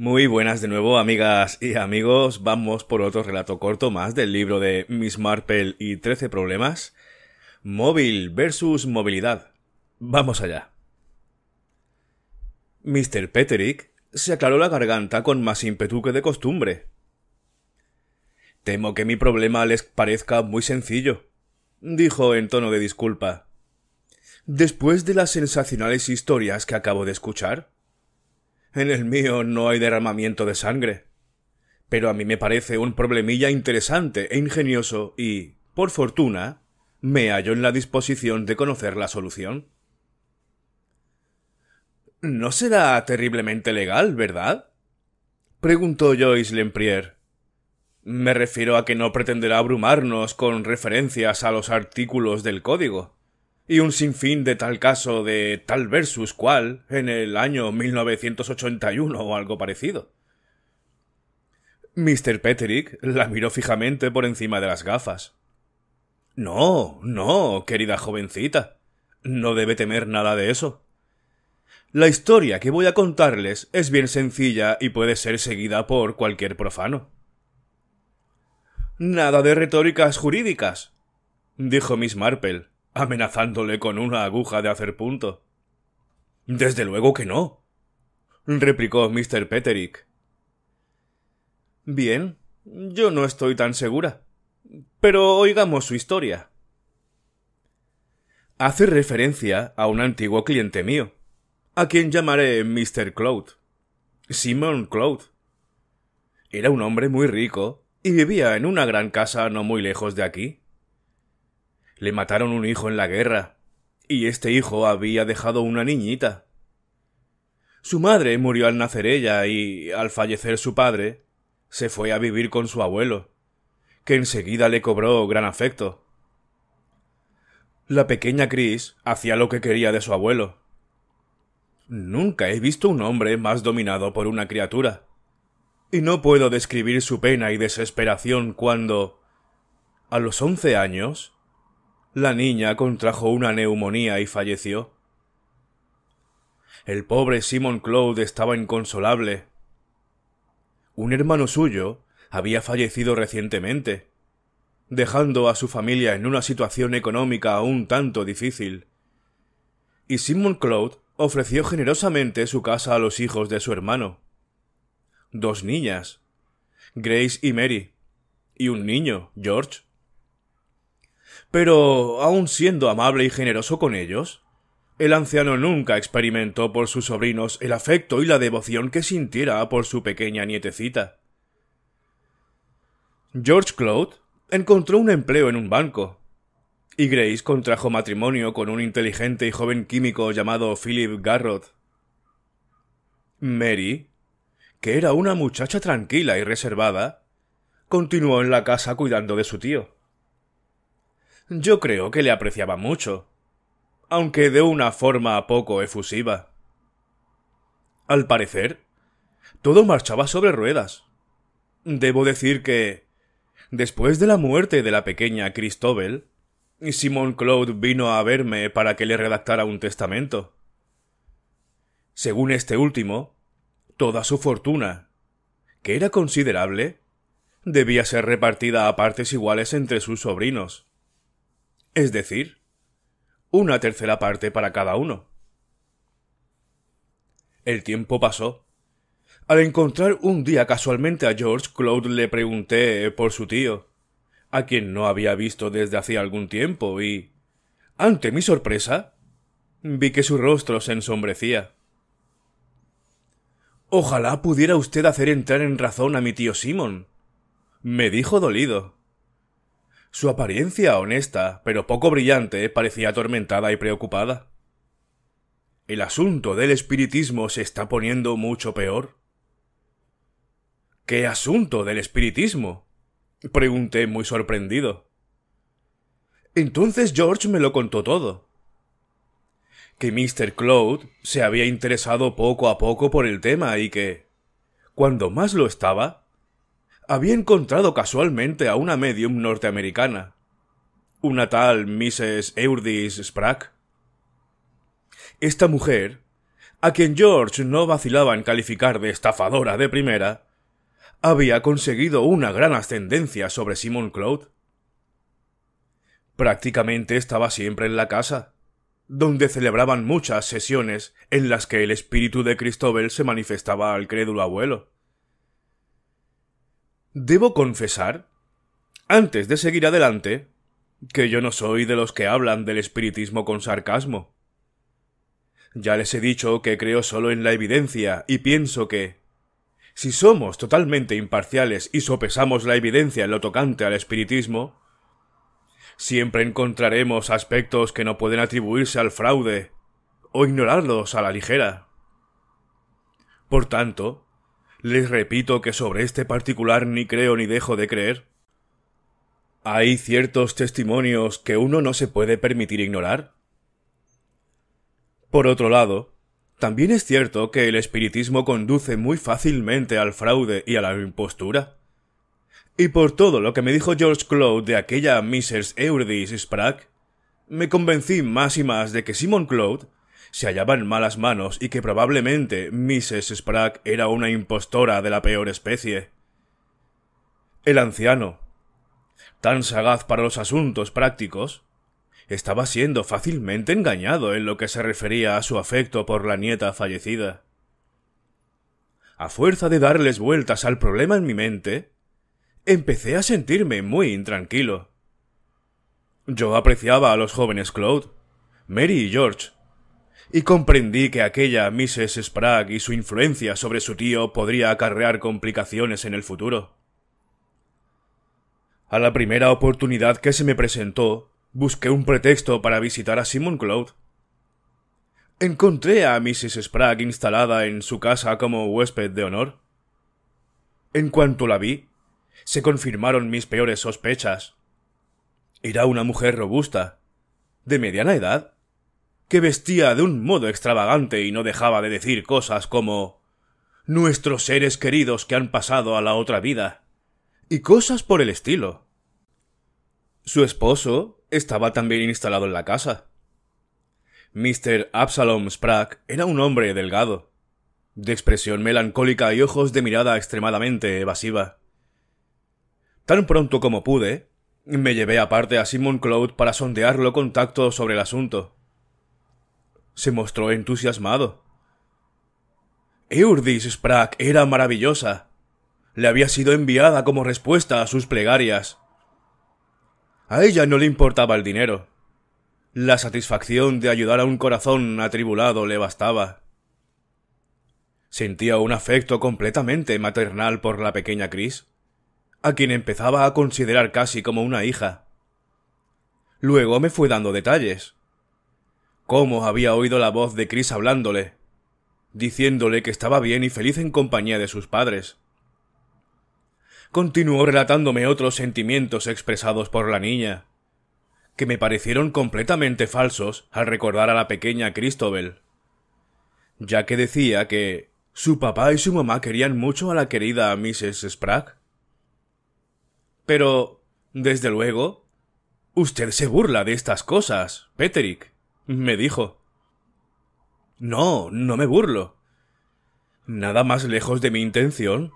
Muy buenas de nuevo, amigas y amigos. Vamos por otro relato corto más del libro de Miss Marple y Trece problemas. Móvil versus movilidad. Vamos allá. Mr. Petterick se aclaró la garganta con más ímpetu que de costumbre. Temo que mi problema les parezca muy sencillo, dijo en tono de disculpa. Después de las sensacionales historias que acabo de escuchar, en el mío no hay derramamiento de sangre. Pero a mí me parece un problemilla interesante e ingenioso y, por fortuna, me hallo en la disposición de conocer la solución. No será terriblemente legal, ¿verdad? preguntó Joyce Lemprier. Me refiero a que no pretenderá abrumarnos con referencias a los artículos del código y un sinfín de tal caso de tal versus cual en el año 1981 o algo parecido. Mr. Petrick la miró fijamente por encima de las gafas. No, no, querida jovencita. No debe temer nada de eso. La historia que voy a contarles es bien sencilla y puede ser seguida por cualquier profano. Nada de retóricas jurídicas, dijo Miss Marple amenazándole con una aguja de hacer punto. Desde luego que no, replicó Mr. Petterick. Bien, yo no estoy tan segura. Pero oigamos su historia. Hace referencia a un antiguo cliente mío, a quien llamaré Mr. Cloud. Simon Cloud. Era un hombre muy rico y vivía en una gran casa no muy lejos de aquí. Le mataron un hijo en la guerra, y este hijo había dejado una niñita. Su madre murió al nacer ella y, al fallecer su padre, se fue a vivir con su abuelo, que enseguida le cobró gran afecto. La pequeña Cris hacía lo que quería de su abuelo. Nunca he visto un hombre más dominado por una criatura. Y no puedo describir su pena y desesperación cuando, a los once años, la niña contrajo una neumonía y falleció. El pobre Simon Claude estaba inconsolable. Un hermano suyo había fallecido recientemente, dejando a su familia en una situación económica aún tanto difícil. Y Simon Cloud ofreció generosamente su casa a los hijos de su hermano. Dos niñas, Grace y Mary, y un niño, George pero aun siendo amable y generoso con ellos, el anciano nunca experimentó por sus sobrinos el afecto y la devoción que sintiera por su pequeña nietecita. George Claude encontró un empleo en un banco, y Grace contrajo matrimonio con un inteligente y joven químico llamado Philip Garrod. Mary, que era una muchacha tranquila y reservada, continuó en la casa cuidando de su tío yo creo que le apreciaba mucho, aunque de una forma poco efusiva. Al parecer, todo marchaba sobre ruedas. Debo decir que, después de la muerte de la pequeña Cristóbel, Simon Claude vino a verme para que le redactara un testamento. Según este último, toda su fortuna, que era considerable, debía ser repartida a partes iguales entre sus sobrinos es decir, una tercera parte para cada uno. El tiempo pasó. Al encontrar un día casualmente a George, Claude le pregunté por su tío, a quien no había visto desde hacía algún tiempo, y, ante mi sorpresa, vi que su rostro se ensombrecía. Ojalá pudiera usted hacer entrar en razón a mi tío Simon, me dijo dolido. Su apariencia honesta, pero poco brillante, parecía atormentada y preocupada. El asunto del espiritismo se está poniendo mucho peor. ¿Qué asunto del espiritismo? pregunté muy sorprendido. Entonces George me lo contó todo. Que Mr. Cloud se había interesado poco a poco por el tema y que, cuando más lo estaba, había encontrado casualmente a una medium norteamericana, una tal Mrs. Eurdis Sprack. Esta mujer, a quien George no vacilaba en calificar de estafadora de primera, había conseguido una gran ascendencia sobre Simon Claude. Prácticamente estaba siempre en la casa, donde celebraban muchas sesiones en las que el espíritu de Cristóbal se manifestaba al crédulo abuelo. Debo confesar, antes de seguir adelante, que yo no soy de los que hablan del espiritismo con sarcasmo. Ya les he dicho que creo solo en la evidencia y pienso que, si somos totalmente imparciales y sopesamos la evidencia en lo tocante al espiritismo, siempre encontraremos aspectos que no pueden atribuirse al fraude o ignorarlos a la ligera. Por tanto, les repito que sobre este particular ni creo ni dejo de creer. Hay ciertos testimonios que uno no se puede permitir ignorar. Por otro lado, también es cierto que el espiritismo conduce muy fácilmente al fraude y a la impostura. Y por todo lo que me dijo George Cloud de aquella Mrs. Eurydice Sprague, me convencí más y más de que Simon Cloud se hallaba en malas manos y que probablemente Mrs. Sprague era una impostora de la peor especie. El anciano, tan sagaz para los asuntos prácticos, estaba siendo fácilmente engañado en lo que se refería a su afecto por la nieta fallecida. A fuerza de darles vueltas al problema en mi mente, empecé a sentirme muy intranquilo. Yo apreciaba a los jóvenes Claude, Mary y George, y comprendí que aquella Mrs. Sprague y su influencia sobre su tío podría acarrear complicaciones en el futuro. A la primera oportunidad que se me presentó, busqué un pretexto para visitar a Simon Cloud. Encontré a Mrs. Sprague instalada en su casa como huésped de honor. En cuanto la vi, se confirmaron mis peores sospechas. Era una mujer robusta, de mediana edad, que vestía de un modo extravagante y no dejaba de decir cosas como nuestros seres queridos que han pasado a la otra vida y cosas por el estilo. Su esposo estaba también instalado en la casa. Mr. Absalom Sprague era un hombre delgado, de expresión melancólica y ojos de mirada extremadamente evasiva. Tan pronto como pude, me llevé aparte a Simon Cloud para sondearlo con tacto sobre el asunto se mostró entusiasmado. Eurdis Sprague era maravillosa. Le había sido enviada como respuesta a sus plegarias. A ella no le importaba el dinero. La satisfacción de ayudar a un corazón atribulado le bastaba. Sentía un afecto completamente maternal por la pequeña Cris, a quien empezaba a considerar casi como una hija. Luego me fue dando detalles cómo había oído la voz de Chris hablándole, diciéndole que estaba bien y feliz en compañía de sus padres. Continuó relatándome otros sentimientos expresados por la niña, que me parecieron completamente falsos al recordar a la pequeña Christobel, ya que decía que su papá y su mamá querían mucho a la querida Mrs. Sprague. Pero, desde luego, usted se burla de estas cosas, Petrick me dijo. No, no me burlo. Nada más lejos de mi intención.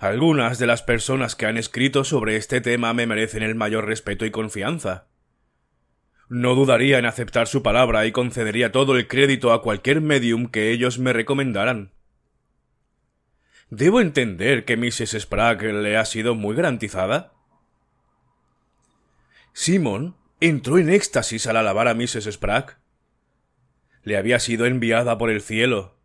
Algunas de las personas que han escrito sobre este tema me merecen el mayor respeto y confianza. No dudaría en aceptar su palabra y concedería todo el crédito a cualquier medium que ellos me recomendaran. ¿Debo entender que Mrs. Sprague le ha sido muy garantizada? Simon entró en éxtasis al alabar a Mrs. Sprague. Le había sido enviada por el cielo.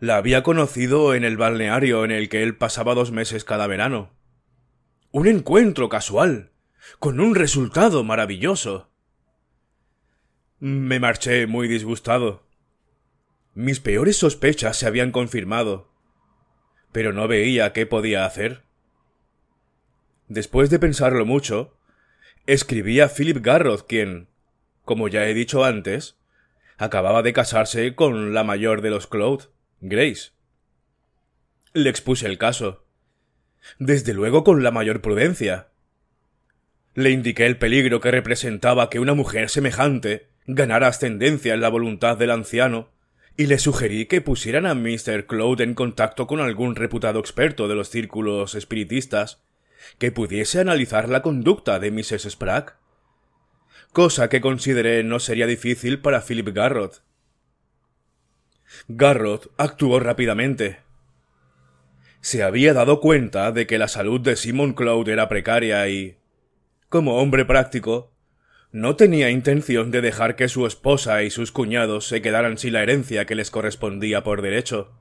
La había conocido en el balneario en el que él pasaba dos meses cada verano. Un encuentro casual, con un resultado maravilloso. Me marché muy disgustado. Mis peores sospechas se habían confirmado, pero no veía qué podía hacer. Después de pensarlo mucho, escribía Philip Garroth, quien, como ya he dicho antes, acababa de casarse con la mayor de los Cloud, Grace. Le expuse el caso. Desde luego con la mayor prudencia. Le indiqué el peligro que representaba que una mujer semejante ganara ascendencia en la voluntad del anciano, y le sugerí que pusieran a Mr. Cloud en contacto con algún reputado experto de los círculos espiritistas que pudiese analizar la conducta de Mrs. Sprague. Cosa que consideré no sería difícil para Philip Garrod. Garrod actuó rápidamente. Se había dado cuenta de que la salud de Simon Cloud era precaria y, como hombre práctico, no tenía intención de dejar que su esposa y sus cuñados se quedaran sin la herencia que les correspondía por derecho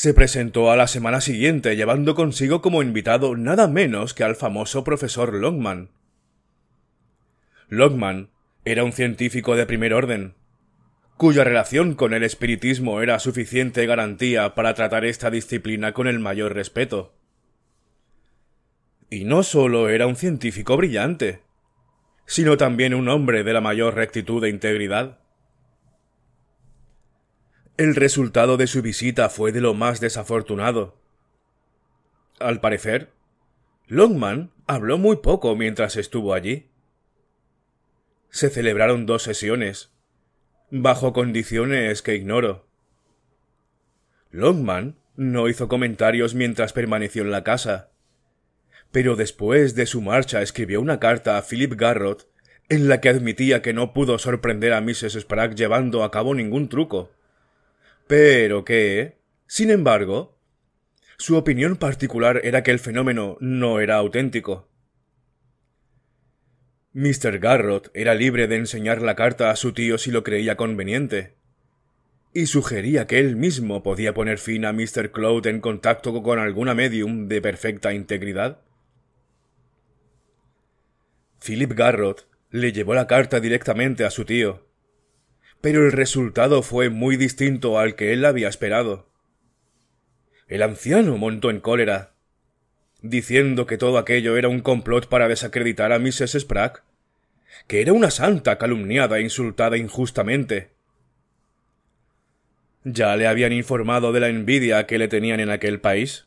se presentó a la semana siguiente llevando consigo como invitado nada menos que al famoso profesor Longman. Longman era un científico de primer orden, cuya relación con el espiritismo era suficiente garantía para tratar esta disciplina con el mayor respeto. Y no solo era un científico brillante, sino también un hombre de la mayor rectitud e integridad. El resultado de su visita fue de lo más desafortunado. Al parecer, Longman habló muy poco mientras estuvo allí. Se celebraron dos sesiones, bajo condiciones que ignoro. Longman no hizo comentarios mientras permaneció en la casa, pero después de su marcha escribió una carta a Philip Garrott en la que admitía que no pudo sorprender a Mrs. Sprague llevando a cabo ningún truco pero que, sin embargo, su opinión particular era que el fenómeno no era auténtico. Mr. Garrot era libre de enseñar la carta a su tío si lo creía conveniente, y sugería que él mismo podía poner fin a Mr. Cloud en contacto con alguna medium de perfecta integridad. Philip Garrot le llevó la carta directamente a su tío, pero el resultado fue muy distinto al que él había esperado. El anciano montó en cólera, diciendo que todo aquello era un complot para desacreditar a Mrs. Sprague. que era una santa calumniada e insultada injustamente. Ya le habían informado de la envidia que le tenían en aquel país.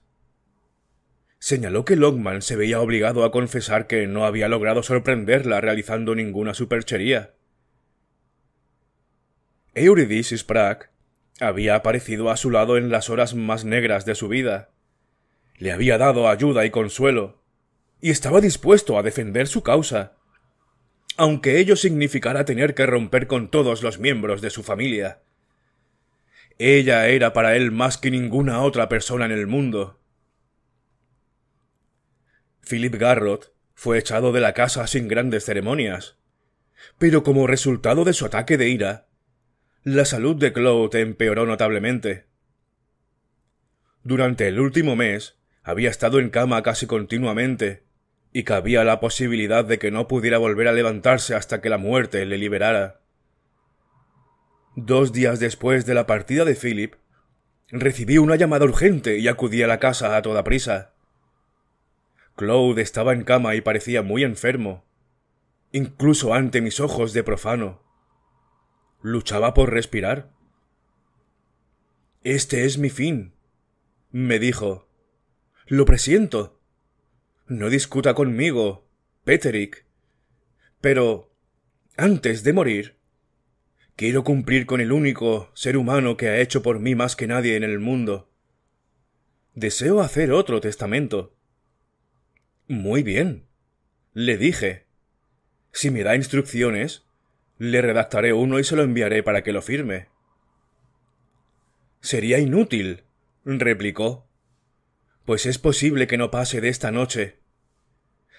Señaló que Longman se veía obligado a confesar que no había logrado sorprenderla realizando ninguna superchería Euridice Sprague había aparecido a su lado en las horas más negras de su vida. Le había dado ayuda y consuelo, y estaba dispuesto a defender su causa, aunque ello significara tener que romper con todos los miembros de su familia. Ella era para él más que ninguna otra persona en el mundo. Philip Garrot fue echado de la casa sin grandes ceremonias, pero como resultado de su ataque de ira, la salud de Claude empeoró notablemente. Durante el último mes, había estado en cama casi continuamente, y cabía la posibilidad de que no pudiera volver a levantarse hasta que la muerte le liberara. Dos días después de la partida de Philip, recibí una llamada urgente y acudí a la casa a toda prisa. Claude estaba en cama y parecía muy enfermo, incluso ante mis ojos de profano. Luchaba por respirar. Este es mi fin, me dijo. Lo presiento. No discuta conmigo, Peterick. Pero, antes de morir, quiero cumplir con el único ser humano que ha hecho por mí más que nadie en el mundo. Deseo hacer otro testamento. Muy bien, le dije. Si me da instrucciones, le redactaré uno y se lo enviaré para que lo firme. Sería inútil, replicó. Pues es posible que no pase de esta noche.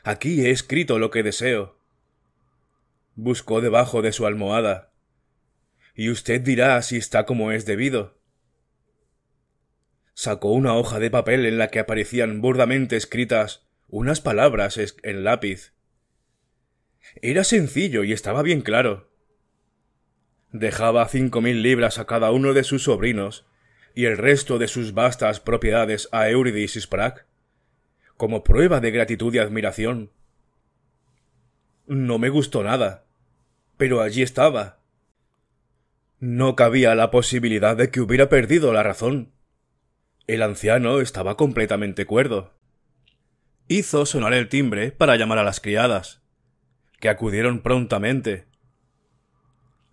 Aquí he escrito lo que deseo. Buscó debajo de su almohada. Y usted dirá si está como es debido. Sacó una hoja de papel en la que aparecían burdamente escritas unas palabras en lápiz. Era sencillo y estaba bien claro. Dejaba cinco mil libras a cada uno de sus sobrinos y el resto de sus vastas propiedades a Eurydice Sprague como prueba de gratitud y admiración. No me gustó nada, pero allí estaba. No cabía la posibilidad de que hubiera perdido la razón. El anciano estaba completamente cuerdo. Hizo sonar el timbre para llamar a las criadas que acudieron prontamente.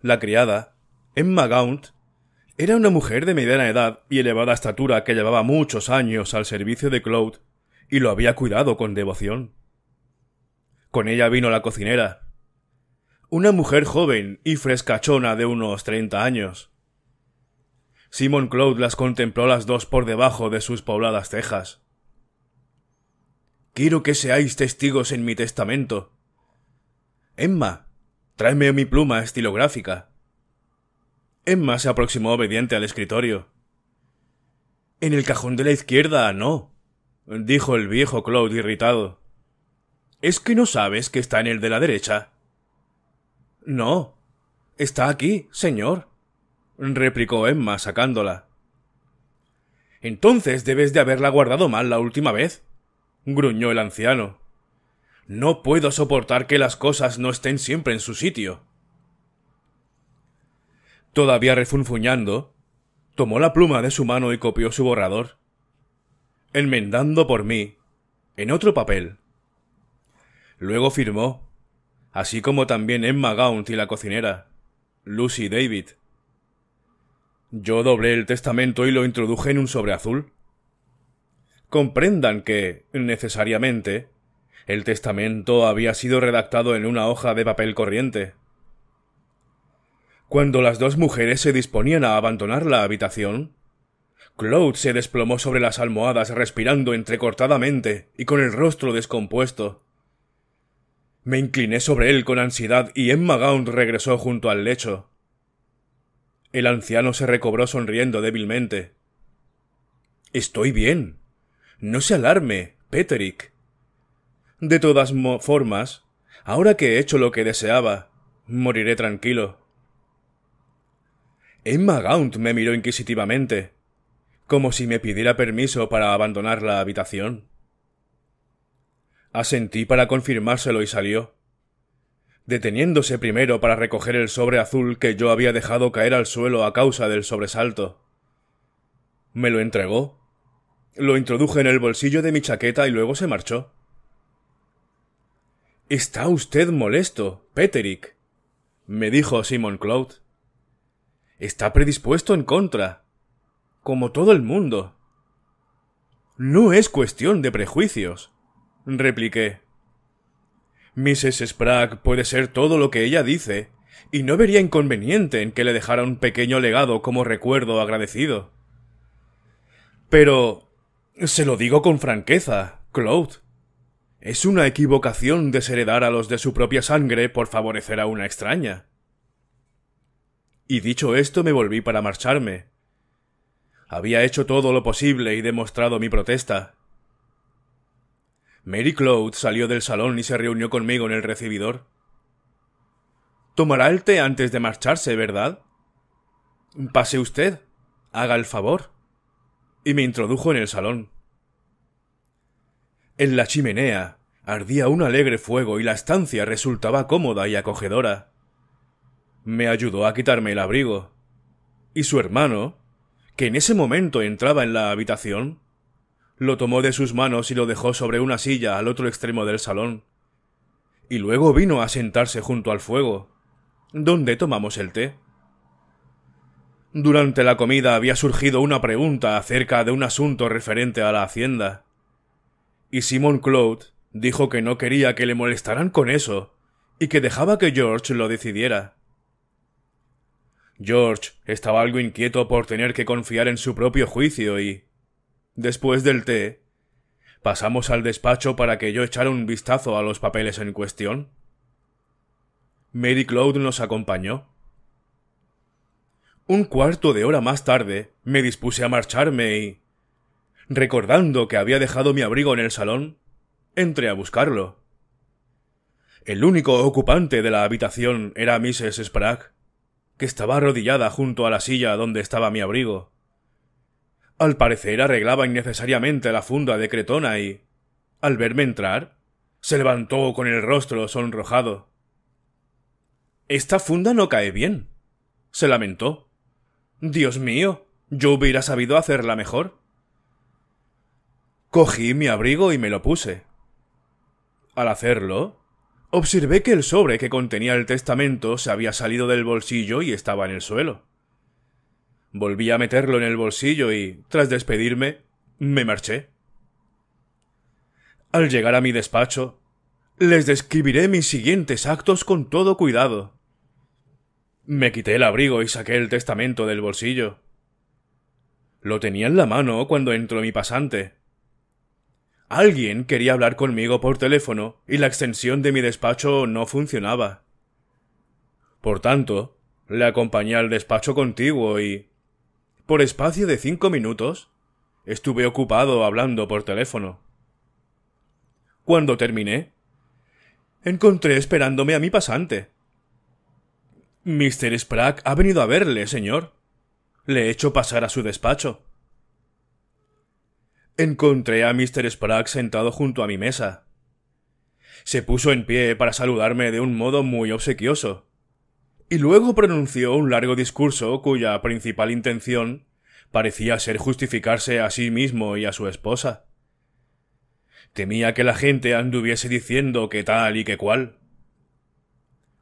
La criada, Emma Gaunt, era una mujer de mediana edad y elevada estatura que llevaba muchos años al servicio de Claude y lo había cuidado con devoción. Con ella vino la cocinera, una mujer joven y frescachona de unos treinta años. Simon Claude las contempló las dos por debajo de sus pobladas cejas. Quiero que seáis testigos en mi testamento, Emma, tráeme mi pluma estilográfica. Emma se aproximó obediente al escritorio. En el cajón de la izquierda, no, dijo el viejo Claude irritado. ¿Es que no sabes que está en el de la derecha? No. Está aquí, señor, replicó Emma sacándola. Entonces debes de haberla guardado mal la última vez, gruñó el anciano. No puedo soportar que las cosas no estén siempre en su sitio. Todavía refunfuñando, tomó la pluma de su mano y copió su borrador, enmendando por mí, en otro papel. Luego firmó, así como también Emma Gaunt y la cocinera, Lucy David. Yo doblé el testamento y lo introduje en un sobre azul. Comprendan que, necesariamente, el testamento había sido redactado en una hoja de papel corriente. Cuando las dos mujeres se disponían a abandonar la habitación, Claude se desplomó sobre las almohadas respirando entrecortadamente y con el rostro descompuesto. Me incliné sobre él con ansiedad y Emma Gaunt regresó junto al lecho. El anciano se recobró sonriendo débilmente. Estoy bien. No se alarme, Peterick. De todas formas, ahora que he hecho lo que deseaba, moriré tranquilo. Emma Gaunt me miró inquisitivamente, como si me pidiera permiso para abandonar la habitación. Asentí para confirmárselo y salió, deteniéndose primero para recoger el sobre azul que yo había dejado caer al suelo a causa del sobresalto. Me lo entregó, lo introduje en el bolsillo de mi chaqueta y luego se marchó. Está usted molesto, Peterick, me dijo Simon Cloud. Está predispuesto en contra, como todo el mundo. No es cuestión de prejuicios, repliqué. Mrs. Sprague puede ser todo lo que ella dice, y no vería inconveniente en que le dejara un pequeño legado como recuerdo agradecido. Pero... se lo digo con franqueza, Cloud. Es una equivocación desheredar a los de su propia sangre por favorecer a una extraña. Y dicho esto me volví para marcharme. Había hecho todo lo posible y demostrado mi protesta. Mary Cloud salió del salón y se reunió conmigo en el recibidor. Tomará el té antes de marcharse, ¿verdad? Pase usted. Haga el favor. Y me introdujo en el salón. En la chimenea ardía un alegre fuego y la estancia resultaba cómoda y acogedora. Me ayudó a quitarme el abrigo. Y su hermano, que en ese momento entraba en la habitación, lo tomó de sus manos y lo dejó sobre una silla al otro extremo del salón. Y luego vino a sentarse junto al fuego, donde tomamos el té. Durante la comida había surgido una pregunta acerca de un asunto referente a la hacienda y Simon Claude dijo que no quería que le molestaran con eso y que dejaba que George lo decidiera. George estaba algo inquieto por tener que confiar en su propio juicio y. Después del té, pasamos al despacho para que yo echara un vistazo a los papeles en cuestión. Mary Claude nos acompañó. Un cuarto de hora más tarde me dispuse a marcharme y recordando que había dejado mi abrigo en el salón, entré a buscarlo. El único ocupante de la habitación era Mrs. Sprague, que estaba arrodillada junto a la silla donde estaba mi abrigo. Al parecer arreglaba innecesariamente la funda de Cretona y, al verme entrar, se levantó con el rostro sonrojado. Esta funda no cae bien, se lamentó. Dios mío, yo hubiera sabido hacerla mejor. Cogí mi abrigo y me lo puse. Al hacerlo, observé que el sobre que contenía el testamento se había salido del bolsillo y estaba en el suelo. Volví a meterlo en el bolsillo y, tras despedirme, me marché. Al llegar a mi despacho, les describiré mis siguientes actos con todo cuidado. Me quité el abrigo y saqué el testamento del bolsillo. Lo tenía en la mano cuando entró mi pasante. Alguien quería hablar conmigo por teléfono y la extensión de mi despacho no funcionaba. Por tanto, le acompañé al despacho contiguo y... Por espacio de cinco minutos, estuve ocupado hablando por teléfono. Cuando terminé, encontré esperándome a mi pasante. Mr. Sprague ha venido a verle, señor. Le he hecho pasar a su despacho. Encontré a Mr. Sprague sentado junto a mi mesa. Se puso en pie para saludarme de un modo muy obsequioso, y luego pronunció un largo discurso cuya principal intención parecía ser justificarse a sí mismo y a su esposa. Temía que la gente anduviese diciendo que tal y que cual.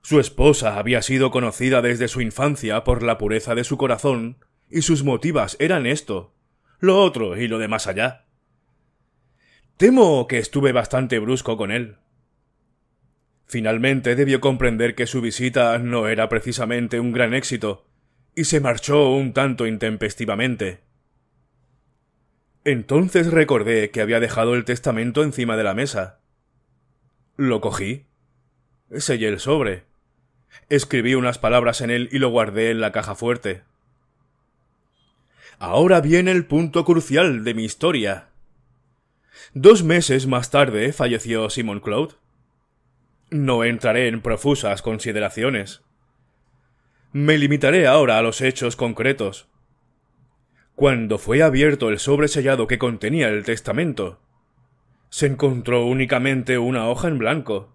Su esposa había sido conocida desde su infancia por la pureza de su corazón, y sus motivas eran esto lo otro y lo de más allá. Temo que estuve bastante brusco con él. Finalmente debió comprender que su visita no era precisamente un gran éxito, y se marchó un tanto intempestivamente. Entonces recordé que había dejado el testamento encima de la mesa. Lo cogí. Sellé el sobre. Escribí unas palabras en él y lo guardé en la caja fuerte. Ahora viene el punto crucial de mi historia. Dos meses más tarde falleció Simon Cloud. No entraré en profusas consideraciones. Me limitaré ahora a los hechos concretos. Cuando fue abierto el sobresellado que contenía el testamento, se encontró únicamente una hoja en blanco.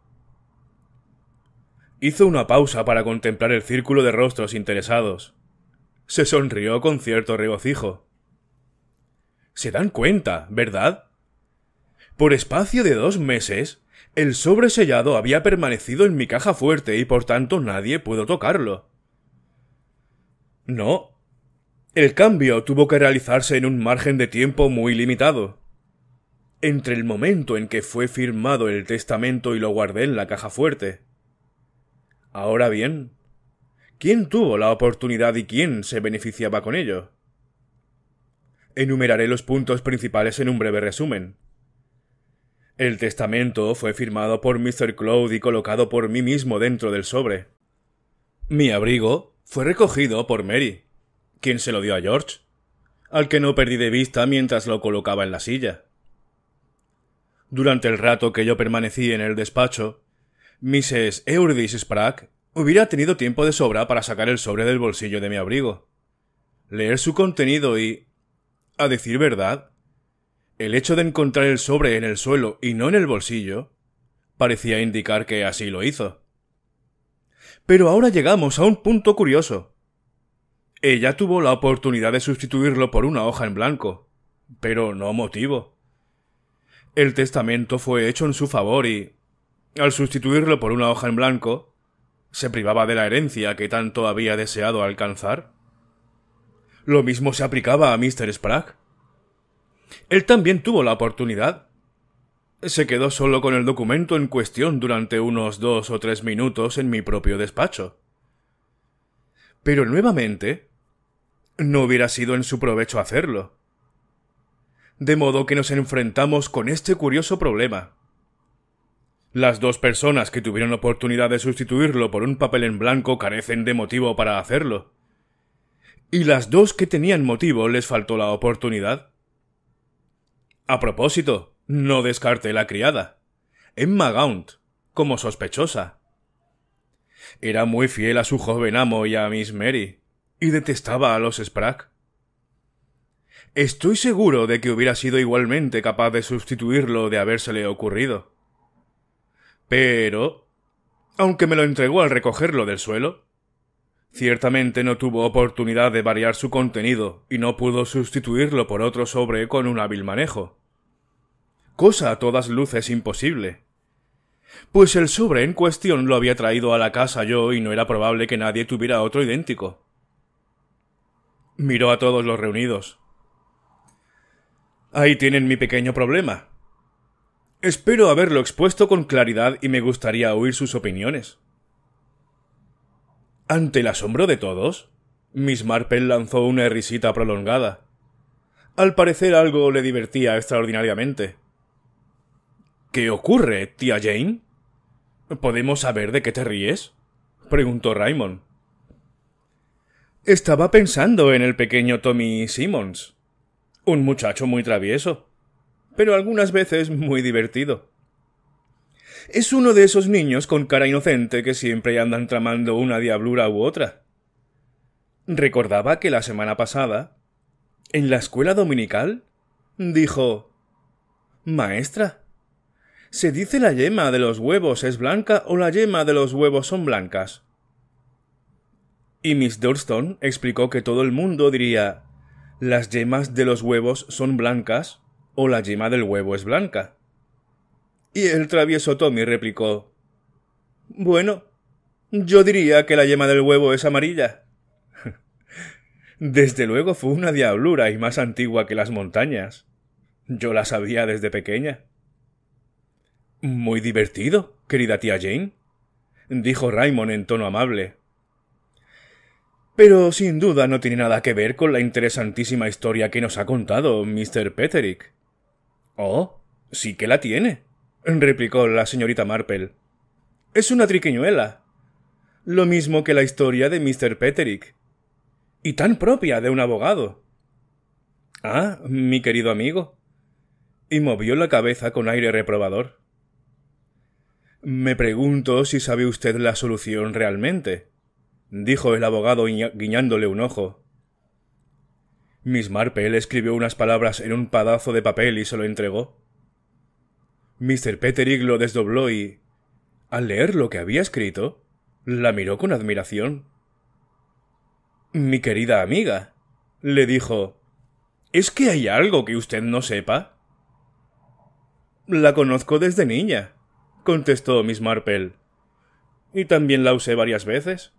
Hizo una pausa para contemplar el círculo de rostros interesados. Se sonrió con cierto regocijo. Se dan cuenta, ¿verdad? Por espacio de dos meses, el sobre sellado había permanecido en mi caja fuerte y por tanto nadie pudo tocarlo. No. El cambio tuvo que realizarse en un margen de tiempo muy limitado. Entre el momento en que fue firmado el testamento y lo guardé en la caja fuerte. Ahora bien, ¿Quién tuvo la oportunidad y quién se beneficiaba con ello? Enumeraré los puntos principales en un breve resumen. El testamento fue firmado por Mr. Cloud y colocado por mí mismo dentro del sobre. Mi abrigo fue recogido por Mary, quien se lo dio a George, al que no perdí de vista mientras lo colocaba en la silla. Durante el rato que yo permanecí en el despacho, Mrs. Eurydice Sprague Hubiera tenido tiempo de sobra para sacar el sobre del bolsillo de mi abrigo, leer su contenido y... A decir verdad, el hecho de encontrar el sobre en el suelo y no en el bolsillo parecía indicar que así lo hizo. Pero ahora llegamos a un punto curioso. Ella tuvo la oportunidad de sustituirlo por una hoja en blanco, pero no motivo. El testamento fue hecho en su favor y, al sustituirlo por una hoja en blanco, se privaba de la herencia que tanto había deseado alcanzar? Lo mismo se aplicaba a Mr. Sprague. Él también tuvo la oportunidad. Se quedó solo con el documento en cuestión durante unos dos o tres minutos en mi propio despacho. Pero nuevamente, no hubiera sido en su provecho hacerlo. De modo que nos enfrentamos con este curioso problema. Las dos personas que tuvieron oportunidad de sustituirlo por un papel en blanco carecen de motivo para hacerlo. ¿Y las dos que tenían motivo les faltó la oportunidad? A propósito, no descarte la criada. Emma Gaunt, como sospechosa. Era muy fiel a su joven amo y a Miss Mary, y detestaba a los Sprague. Estoy seguro de que hubiera sido igualmente capaz de sustituirlo de habérsele ocurrido. Pero, aunque me lo entregó al recogerlo del suelo, ciertamente no tuvo oportunidad de variar su contenido y no pudo sustituirlo por otro sobre con un hábil manejo. Cosa a todas luces imposible. Pues el sobre en cuestión lo había traído a la casa yo y no era probable que nadie tuviera otro idéntico. Miró a todos los reunidos. Ahí tienen mi pequeño problema, Espero haberlo expuesto con claridad y me gustaría oír sus opiniones. Ante el asombro de todos, Miss Marple lanzó una risita prolongada. Al parecer algo le divertía extraordinariamente. ¿Qué ocurre, tía Jane? ¿Podemos saber de qué te ríes? preguntó Raymond. Estaba pensando en el pequeño Tommy Simmons, un muchacho muy travieso, pero algunas veces muy divertido. Es uno de esos niños con cara inocente que siempre andan tramando una diablura u otra. Recordaba que la semana pasada, en la escuela dominical, dijo Maestra, ¿se dice la yema de los huevos es blanca o la yema de los huevos son blancas? Y Miss Durston explicó que todo el mundo diría las yemas de los huevos son blancas o la yema del huevo es blanca. Y el travieso Tommy replicó Bueno, yo diría que la yema del huevo es amarilla. Desde luego fue una diablura y más antigua que las montañas. Yo la sabía desde pequeña. Muy divertido, querida tía Jane, dijo Raymond en tono amable. Pero sin duda no tiene nada que ver con la interesantísima historia que nos ha contado Mr. Petherick. Oh, sí que la tiene, replicó la señorita Marple. Es una triquiñuela. Lo mismo que la historia de Mr. Petterick. Y tan propia de un abogado. Ah, mi querido amigo. Y movió la cabeza con aire reprobador. Me pregunto si sabe usted la solución realmente, dijo el abogado guiñándole un ojo. Miss Marple escribió unas palabras en un pedazo de papel y se lo entregó. Mr. Petterick lo desdobló y. al leer lo que había escrito, la miró con admiración. Mi querida amiga, le dijo, ¿es que hay algo que usted no sepa? La conozco desde niña, contestó Miss Marple. Y también la usé varias veces.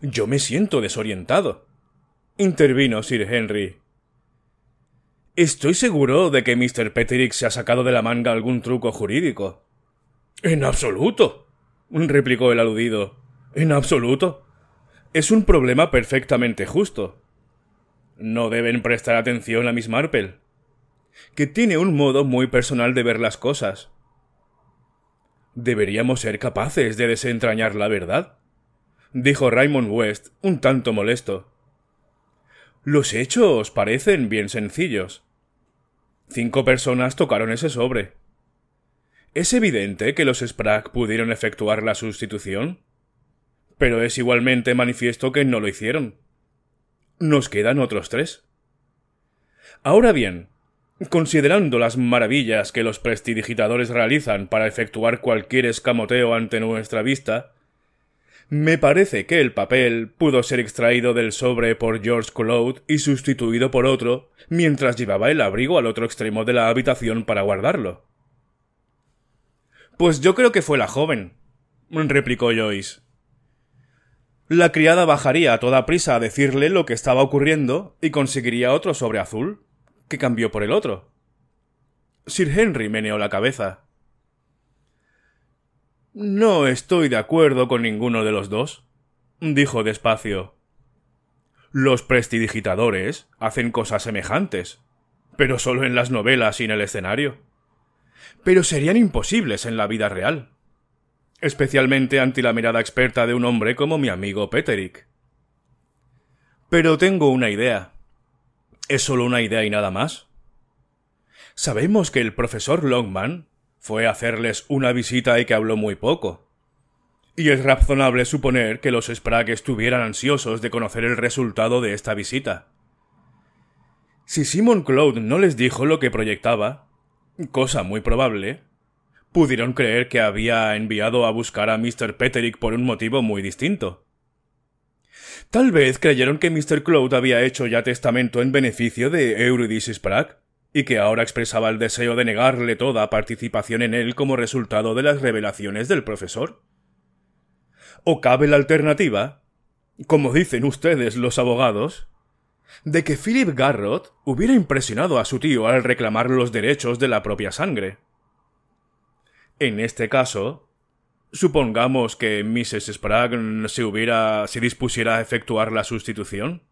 Yo me siento desorientado, intervino Sir Henry. Estoy seguro de que Mr. Petterick se ha sacado de la manga algún truco jurídico. En absoluto, replicó el aludido. En absoluto. Es un problema perfectamente justo. No deben prestar atención a Miss Marple, que tiene un modo muy personal de ver las cosas. Deberíamos ser capaces de desentrañar la verdad, dijo Raymond West, un tanto molesto. Los hechos parecen bien sencillos. Cinco personas tocaron ese sobre. ¿Es evidente que los Sprague pudieron efectuar la sustitución? Pero es igualmente manifiesto que no lo hicieron. Nos quedan otros tres. Ahora bien, considerando las maravillas que los prestidigitadores realizan para efectuar cualquier escamoteo ante nuestra vista, me parece que el papel pudo ser extraído del sobre por George Cloud y sustituido por otro, mientras llevaba el abrigo al otro extremo de la habitación para guardarlo. Pues yo creo que fue la joven, replicó Joyce. La criada bajaría a toda prisa a decirle lo que estaba ocurriendo y conseguiría otro sobre azul, que cambió por el otro. Sir Henry meneó la cabeza. No estoy de acuerdo con ninguno de los dos, dijo despacio. Los prestidigitadores hacen cosas semejantes, pero solo en las novelas y en el escenario. Pero serían imposibles en la vida real, especialmente ante la mirada experta de un hombre como mi amigo Peterick. Pero tengo una idea. Es solo una idea y nada más. Sabemos que el profesor Longman fue hacerles una visita y que habló muy poco. Y es razonable suponer que los Sprague estuvieran ansiosos de conocer el resultado de esta visita. Si Simon Cloud no les dijo lo que proyectaba, cosa muy probable, pudieron creer que había enviado a buscar a Mr. Petterick por un motivo muy distinto. Tal vez creyeron que Mr. Cloud había hecho ya testamento en beneficio de Eurydice Sprague y que ahora expresaba el deseo de negarle toda participación en él como resultado de las revelaciones del profesor? ¿O cabe la alternativa, como dicen ustedes los abogados, de que Philip Garrot hubiera impresionado a su tío al reclamar los derechos de la propia sangre? En este caso, supongamos que Mrs. Sprague se hubiera se dispusiera a efectuar la sustitución.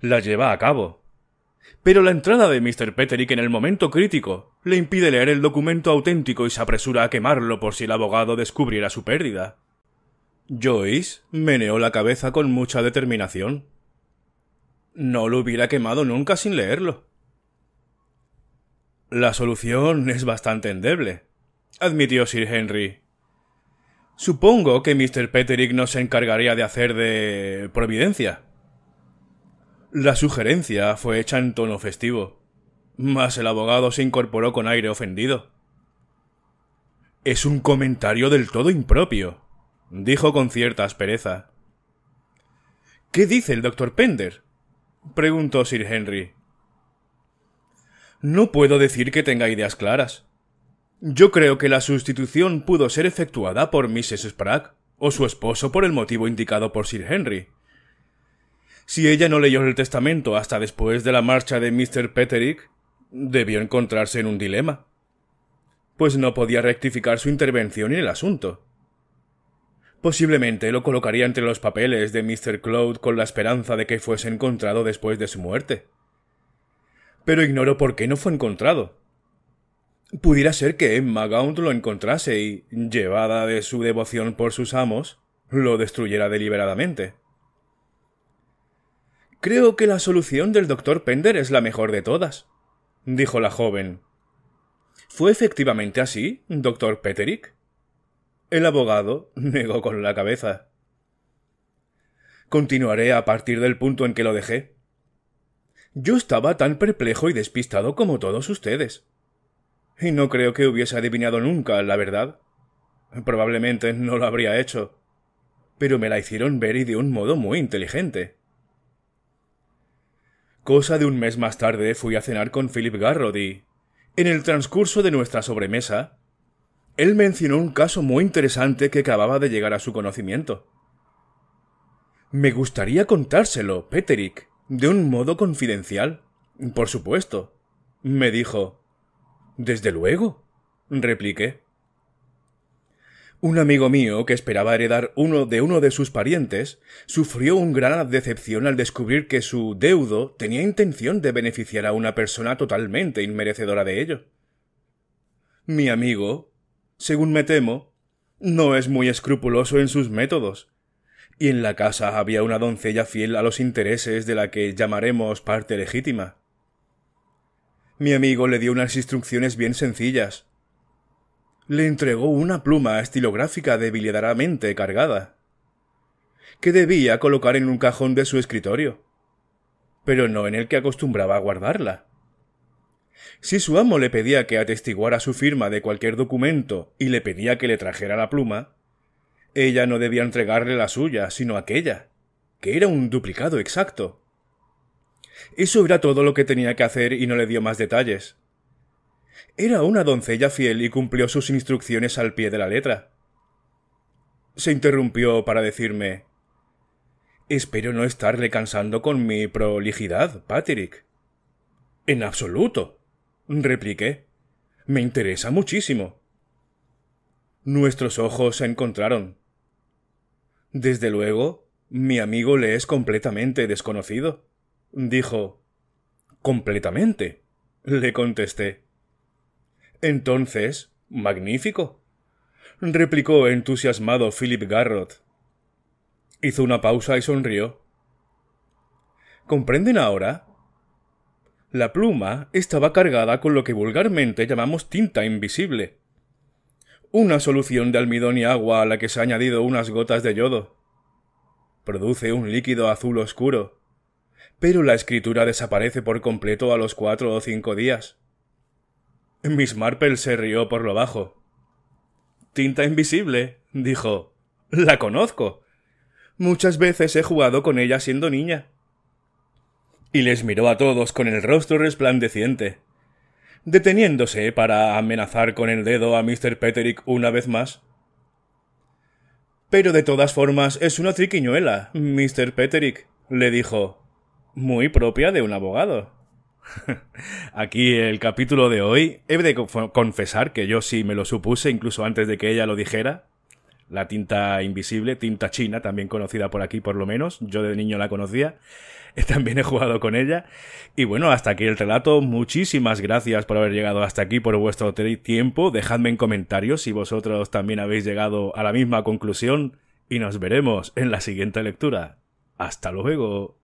La lleva a cabo pero la entrada de Mr. Petterick en el momento crítico le impide leer el documento auténtico y se apresura a quemarlo por si el abogado descubriera su pérdida. Joyce meneó la cabeza con mucha determinación. No lo hubiera quemado nunca sin leerlo. La solución es bastante endeble, admitió Sir Henry. Supongo que Mr. Petterick no se encargaría de hacer de providencia. La sugerencia fue hecha en tono festivo, mas el abogado se incorporó con aire ofendido. Es un comentario del todo impropio, dijo con cierta aspereza. ¿Qué dice el doctor Pender? preguntó Sir Henry. No puedo decir que tenga ideas claras. Yo creo que la sustitución pudo ser efectuada por Mrs. Sprague o su esposo por el motivo indicado por Sir Henry. Si ella no leyó el testamento hasta después de la marcha de Mr. Petterick, debió encontrarse en un dilema. Pues no podía rectificar su intervención en el asunto. Posiblemente lo colocaría entre los papeles de Mr. Cloud con la esperanza de que fuese encontrado después de su muerte. Pero ignoro por qué no fue encontrado. Pudiera ser que Emma Gaunt lo encontrase y, llevada de su devoción por sus amos, lo destruyera deliberadamente. Creo que la solución del doctor Pender es la mejor de todas, dijo la joven. ¿Fue efectivamente así, doctor Petterick? El abogado negó con la cabeza. Continuaré a partir del punto en que lo dejé. Yo estaba tan perplejo y despistado como todos ustedes. Y no creo que hubiese adivinado nunca la verdad. Probablemente no lo habría hecho. Pero me la hicieron ver y de un modo muy inteligente. Cosa de un mes más tarde fui a cenar con Philip y, En el transcurso de nuestra sobremesa, él mencionó un caso muy interesante que acababa de llegar a su conocimiento. Me gustaría contárselo, Peterick, de un modo confidencial. Por supuesto, me dijo. Desde luego, repliqué. Un amigo mío, que esperaba heredar uno de uno de sus parientes, sufrió un gran decepción al descubrir que su deudo tenía intención de beneficiar a una persona totalmente inmerecedora de ello. Mi amigo, según me temo, no es muy escrupuloso en sus métodos, y en la casa había una doncella fiel a los intereses de la que llamaremos parte legítima. Mi amigo le dio unas instrucciones bien sencillas, le entregó una pluma estilográfica debilidadamente cargada, que debía colocar en un cajón de su escritorio, pero no en el que acostumbraba a guardarla. Si su amo le pedía que atestiguara su firma de cualquier documento y le pedía que le trajera la pluma, ella no debía entregarle la suya, sino aquella, que era un duplicado exacto. Eso era todo lo que tenía que hacer y no le dio más detalles. Era una doncella fiel y cumplió sus instrucciones al pie de la letra. Se interrumpió para decirme Espero no estarle cansando con mi prolijidad, Patrick. En absoluto, repliqué. Me interesa muchísimo. Nuestros ojos se encontraron. Desde luego, mi amigo le es completamente desconocido. Dijo. Completamente. Le contesté. Entonces, magnífico. replicó entusiasmado Philip Garrot. Hizo una pausa y sonrió. ¿Comprenden ahora? La pluma estaba cargada con lo que vulgarmente llamamos tinta invisible. Una solución de almidón y agua a la que se ha añadido unas gotas de yodo. Produce un líquido azul oscuro. Pero la escritura desaparece por completo a los cuatro o cinco días. Miss Marple se rió por lo bajo. Tinta invisible, dijo. La conozco. Muchas veces he jugado con ella siendo niña. Y les miró a todos con el rostro resplandeciente. Deteniéndose para amenazar con el dedo a Mr. Petterick una vez más. Pero de todas formas es una triquiñuela, Mr. Petterick, le dijo, muy propia de un abogado. aquí el capítulo de hoy. He de confesar que yo sí me lo supuse, incluso antes de que ella lo dijera. La tinta invisible, tinta china, también conocida por aquí por lo menos. Yo de niño la conocía. También he jugado con ella. Y bueno, hasta aquí el relato. Muchísimas gracias por haber llegado hasta aquí, por vuestro tiempo. Dejadme en comentarios si vosotros también habéis llegado a la misma conclusión. Y nos veremos en la siguiente lectura. Hasta luego.